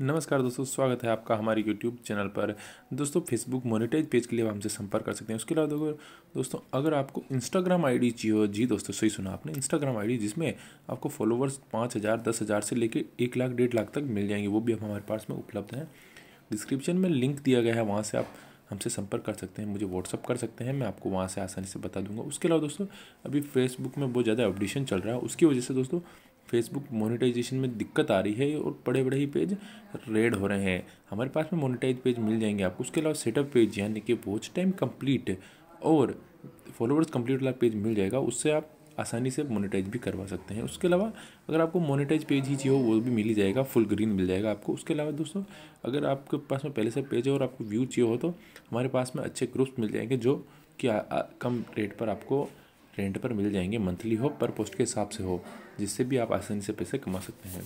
नमस्कार दोस्तों स्वागत है आपका हमारे यूट्यूब चैनल पर दोस्तों फेसबुक मोनेटाइज पेज के लिए आप हमसे संपर्क कर सकते हैं उसके अलावा दोस्तों अगर आपको इंस्टाग्राम आईडी चाहिए हो जी दोस्तों सही सुना आपने इंस्टाग्राम आईडी जिसमें आपको फॉलोवर्स पाँच हज़ार दस हज़ार से लेकर एक लाख डेढ़ लाख तक मिल जाएंगे वो भी हम हमारे पास में उपलब्ध हैं डिस्क्रिप्शन में लिंक दिया गया है वहाँ से आप हमसे संपर्क कर सकते हैं मुझे व्हाट्सअप कर सकते हैं मैं आपको वहाँ से आसानी से बता दूंगा उसके अलावा दोस्तों अभी फेसबुक में बहुत ज़्यादा अपडेशन चल रहा है उसकी वजह से दोस्तों फेसबुक मोनेटाइजेशन में दिक्कत आ रही है और बड़े बड़े ही पेज रेड हो रहे हैं हमारे पास में मोनेटाइज पेज मिल जाएंगे आपको उसके अलावा सेटअप पेज यानी कि वॉच टाइम कंप्लीट और फॉलोवर्स कंप्लीट वाला पेज मिल जाएगा उससे आप आसानी से मोनेटाइज भी करवा सकते हैं उसके अलावा अगर आपको मोनेटाइज पेज ही चाहिए हो वो भी मिल ही जाएगा फुल ग्रीन मिल जाएगा आपको उसके अलावा दोस्तों अगर आपके पास में पहले से पेज है और आपको व्यू चाहिए हो तो हमारे पास में अच्छे ग्रुप्स मिल जाएंगे जो कि कम रेट पर आपको रेंट पर मिल जाएंगे मंथली हो पर पोस्ट के हिसाब से हो जिससे भी आप आसानी से पैसे कमा सकते हैं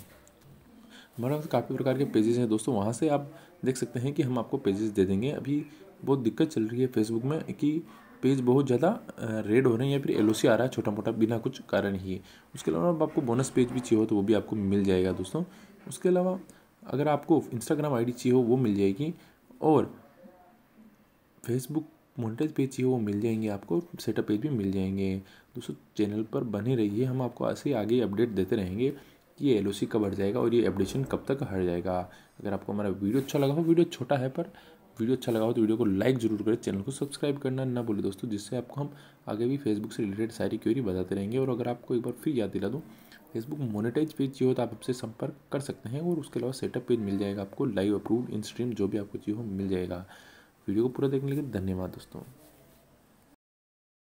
हमारे पास काफ़ी प्रकार के पेजेस हैं दोस्तों वहाँ से आप देख सकते हैं कि हम आपको पेजेस दे देंगे अभी बहुत दिक्कत चल रही है फेसबुक में कि पेज बहुत ज़्यादा रेड हो रहे हैं या फिर एल आ रहा है छोटा मोटा बिना कुछ कारण ही उसके अलावा अब आपको बोनस पेज भी चाहिए हो तो वो भी आपको मिल जाएगा दोस्तों उसके अलावा अगर आपको इंस्टाग्राम आईडी चाहिए हो वो मिल जाएगी और फेसबुक मोनिटाइज पेज चाहिए वो मिल जाएंगे आपको सेटअप पेज भी मिल जाएंगे दोस्तों चैनल पर बने रहिए हम आपको ऐसे ही आगे अपडेट देते रहेंगे कि ये एल कब हट जाएगा और ये अपडेशन कब तक हट जाएगा अगर आपको हमारा वीडियो अच्छा लगा हो वीडियो छोटा है पर वीडियो अच्छा लगा हो तो वीडियो को लाइक जरूर करें चैनल को सब्सक्राइब करना ना भूलें दोस्तों जिससे आपको हम आगे भी फेसबुक से रिलेटेड सारी क्वेरी बताते रहेंगे और अगर आपको एक बार फिर याद दिला दूँ फेसबुक मोनेटाइज पेज चाहिए हो तो आप आपसे संपर्क कर सकते हैं और उसके अलावा सेटअप पेज मिल जाएगा आपको लाइव अप्रूव इन स्ट्रीम जो भी आपको चाहिए हो मिल जाएगा वीडियो को पूरा देखने के लिए धन्यवाद दोस्तों